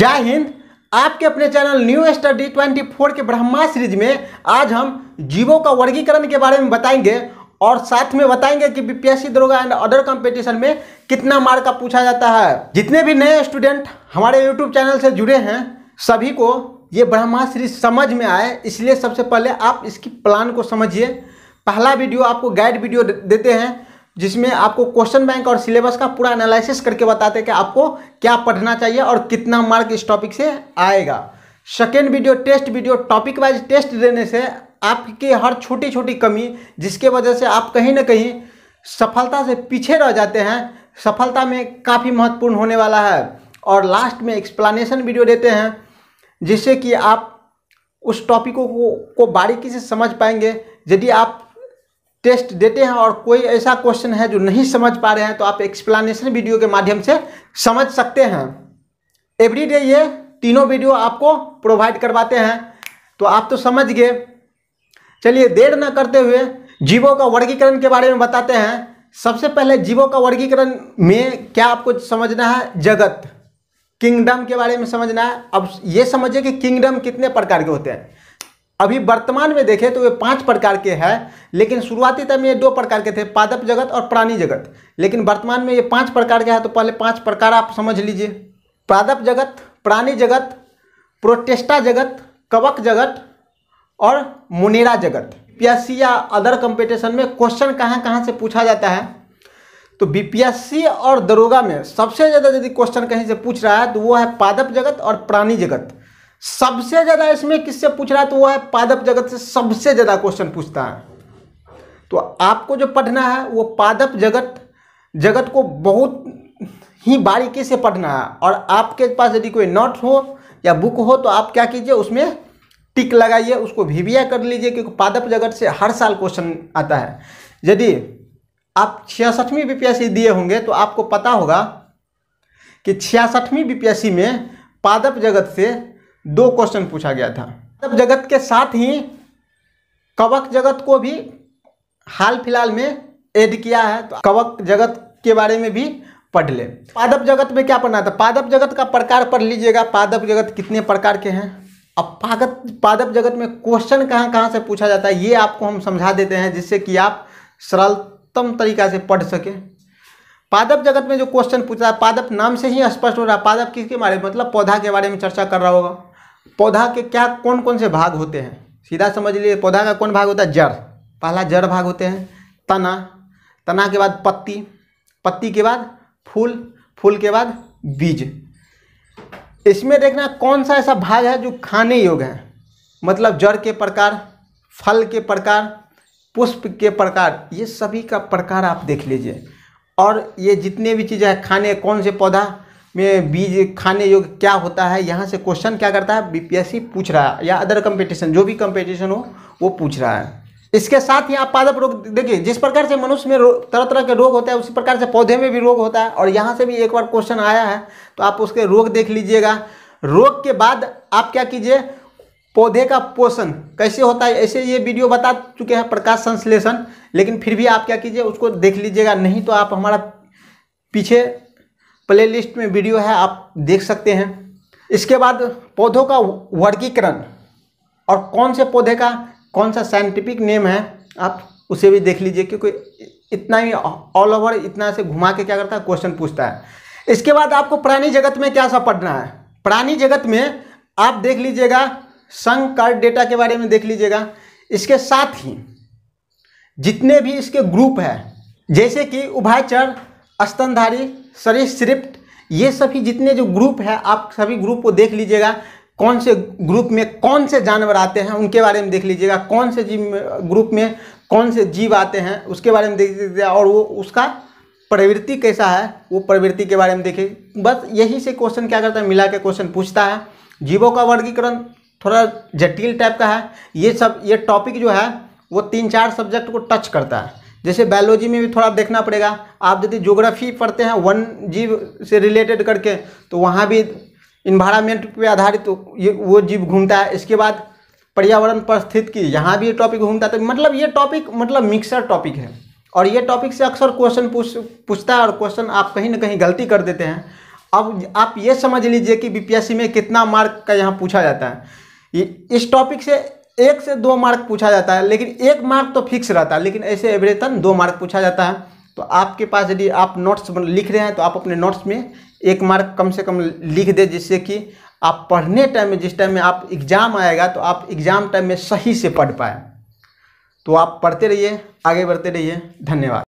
जय हिंद आपके अपने channel new study twenty four के ब्रह्मा सीरीज में आज हम जीवों का वर्गीकरण के बारे में बताएंगे और साथ में बताएंगे कि बीपीएससी दरोगा एंड अदर कंपटीशन में कितना मार्क का पूछा जाता है जितने भी नए स्टूडेंट हमारे यूट्यूब चैनल से जुड़े हैं सभी को ये ब्रह्मा सीरीज समझ में आए इसलिए सबसे पहले आप इसकी प्लान को समझिए पहला वीडियो आपको गाइड वीडियो देते हैं जिसमें आपको क्वेश्चन बैंक और सिलेबस का पूरा एनालिसिस करके बताते हैं कि आपको क्या पढ़ना चाहिए और कितना मार्क इस टॉपिक से आएगा second video test video topic wise test देने से आपकी हर छोटी छोटी कमी जिसके वजह से आप कहीं ना कहीं सफलता से पीछे रह जाते हैं सफलता में काफ़ी महत्वपूर्ण होने वाला है और लास्ट में एक्सप्लानेशन वीडियो देते हैं जिससे कि आप उस टॉपिकों को, को बारीकी से समझ पाएंगे यदि आप टेस्ट देते हैं और कोई ऐसा क्वेश्चन है जो नहीं समझ पा रहे हैं तो आप एक्सप्लानेशन वीडियो के माध्यम से समझ सकते हैं एवरीडे ये तीनों वीडियो आपको प्रोवाइड करवाते हैं तो आप तो समझ गए चलिए देर न करते हुए जीवों का वर्गीकरण के बारे में बताते हैं सबसे पहले जीवों का वर्गीकरण में क्या आपको समझना है जगत किंगडम के बारे में समझना है अब ये समझिए कि किंगडम कितने प्रकार के होते हैं अभी वर्तमान में देखें तो वे पांच प्रकार के हैं लेकिन शुरुआती टाइम में ये दो प्रकार के थे पादप जगत और प्राणी जगत लेकिन वर्तमान में ये पांच प्रकार के हैं तो पहले पांच प्रकार आप समझ लीजिए पादप जगत प्राणी जगत प्रोटेस्टा जगत कवक जगत और मुनेरा जगत पी या अदर कंपटीशन में क्वेश्चन कहाँ कहाँ से पूछा जाता है तो बीपीएससी और दरोगा में सबसे ज़्यादा यदि क्वेश्चन कहीं से पूछ रहा है तो वो है पादप जगत और प्राणी जगत सबसे ज्यादा इसमें किससे पूछ रहा है तो वो है पादप जगत से सबसे ज्यादा क्वेश्चन पूछता है तो आपको जो पढ़ना है वो पादप जगत जगत को बहुत ही बारीकी से पढ़ना है और आपके पास यदि कोई नोट हो या बुक हो तो आप क्या कीजिए उसमें टिक लगाइए उसको भीविया कर लीजिए क्योंकि पादप जगत से हर साल क्वेश्चन आता है यदि आप छियासठवीं बीपीएससी दिए होंगे तो आपको पता होगा कि छियासठवीं बीपीएससी में पादप जगत से दो क्वेश्चन पूछा गया था तब मतलब जगत के साथ ही कवक जगत को भी हाल फिलहाल में एड किया है तो कवक जगत के बारे में भी पढ़ ले पादप जगत में क्या पढ़ना था पादप जगत का प्रकार पढ़ लीजिएगा पादप जगत कितने प्रकार के हैं अब पागत पादप जगत में क्वेश्चन कहाँ कहाँ से पूछा जाता है ये आपको हम समझा देते हैं जिससे कि आप सरलतम तरीका से पढ़ सके पादप जगत में जो क्वेश्चन पूछा है पादप नाम से ही स्पष्ट हो रहा है पादप किसके बारे में मतलब पौधा के बारे में चर्चा कर रहा होगा पौधा के क्या कौन कौन से भाग होते हैं सीधा समझ लीजिए पौधा का कौन भाग होता है जड़ पहला जड़ भाग होते हैं तना तना के बाद पत्ती पत्ती के बाद फूल फूल के बाद बीज इसमें देखना कौन सा ऐसा भाग है जो खाने योग्य है मतलब जड़ के प्रकार फल के प्रकार पुष्प के प्रकार ये सभी का प्रकार आप देख लीजिए और ये जितने भी चीज़ें हैं खाने कौन से पौधा में बीज खाने योग्य क्या होता है यहाँ से क्वेश्चन क्या करता है बीपीएससी पूछ रहा है या अदर कंपटीशन जो भी कंपटीशन हो वो पूछ रहा है इसके साथ ही आप पादप रोग देखिए जिस प्रकार से मनुष्य में तरह तरह के रोग होते हैं उसी प्रकार से पौधे में भी रोग होता है और यहाँ से भी एक बार क्वेश्चन आया है तो आप उसके रोग देख लीजिएगा रोग के बाद आप क्या कीजिए पौधे का पोषण कैसे होता है ऐसे ये वीडियो बता चुके हैं प्रकाश संश्लेषण लेकिन फिर भी आप क्या कीजिए उसको देख लीजिएगा नहीं तो आप हमारा पीछे प्लेलिस्ट में वीडियो है आप देख सकते हैं इसके बाद पौधों का वर्गीकरण और कौन से पौधे का कौन सा साइंटिफिक नेम है आप उसे भी देख लीजिए क्योंकि इतना ही ऑल ओवर इतना से घुमा के क्या करता है क्वेश्चन पूछता है इसके बाद आपको प्राणी जगत में क्या सब पढ़ना है प्राणी जगत में आप देख लीजिएगा संघ कार्ड डेटा के बारे में देख लीजिएगा इसके साथ ही जितने भी इसके ग्रुप है जैसे कि उभाचर स्तनधारी सरिश्रिप्ट ये सभी जितने जो ग्रुप है आप सभी ग्रुप को देख लीजिएगा कौन से ग्रुप में कौन से जानवर आते हैं उनके बारे में देख लीजिएगा कौन से जीव ग्रुप में कौन से जीव आते हैं उसके बारे में देख लीजिएगा और वो उसका प्रवृत्ति कैसा है वो प्रवृत्ति के बारे में देखिए बस यही से क्वेश्चन क्या करता है मिला के क्वेश्चन पूछता है जीवों का वर्गीकरण थोड़ा जटिल टाइप का है ये सब ये टॉपिक जो है वो तीन चार सब्जेक्ट को टच करता है जैसे बायोलॉजी में भी थोड़ा देखना पड़ेगा आप यदि जोग्राफी पढ़ते हैं वन जीव से रिलेटेड करके तो वहाँ भी इन्वायरमेंट पे आधारित ये वो जीव घूमता है इसके बाद पर्यावरण की यहाँ भी ये टॉपिक घूमता है तो मतलब ये टॉपिक मतलब मिक्सर टॉपिक है और ये टॉपिक से अक्सर क्वेश्चन पूछ पूछता है और क्वेश्चन आप कहीं ना कहीं गलती कर देते हैं अब आप ये समझ लीजिए कि बीपीएससी में कितना मार्क का यहाँ पूछा जाता है इस टॉपिक से एक से दो मार्क पूछा जाता है लेकिन एक मार्क तो फिक्स रहता है लेकिन ऐसे एवरेतन दो मार्क पूछा जाता है तो आपके पास यदि आप नोट्स लिख रहे हैं तो आप अपने नोट्स में एक मार्क कम से कम लिख दें जिससे कि आप पढ़ने टाइम में जिस टाइम में आप एग्ज़ाम आएगा तो आप एग्ज़ाम टाइम में सही से पढ़ पाए तो आप पढ़ते रहिए आगे बढ़ते रहिए धन्यवाद